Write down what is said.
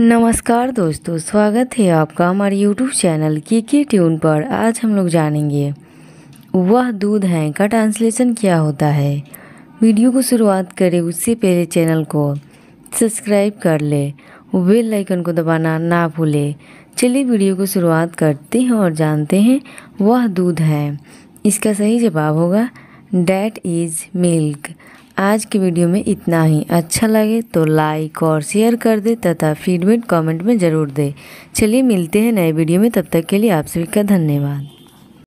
नमस्कार दोस्तों स्वागत है आपका हमारे YouTube चैनल की के ट्यून पर आज हम लोग जानेंगे वह दूध है का ट्रांसलेशन क्या होता है वीडियो को शुरुआत करें उससे पहले चैनल को सब्सक्राइब कर ले बेल आइकन को दबाना ना भूले चलिए वीडियो को शुरुआत करते हैं और जानते हैं वह दूध है इसका सही जवाब होगा डैट इज़ मिल्क आज की वीडियो में इतना ही अच्छा लगे तो लाइक और शेयर कर दे तथा फीडबैक कमेंट में ज़रूर दे चलिए मिलते हैं नए वीडियो में तब तक के लिए आप सभी का धन्यवाद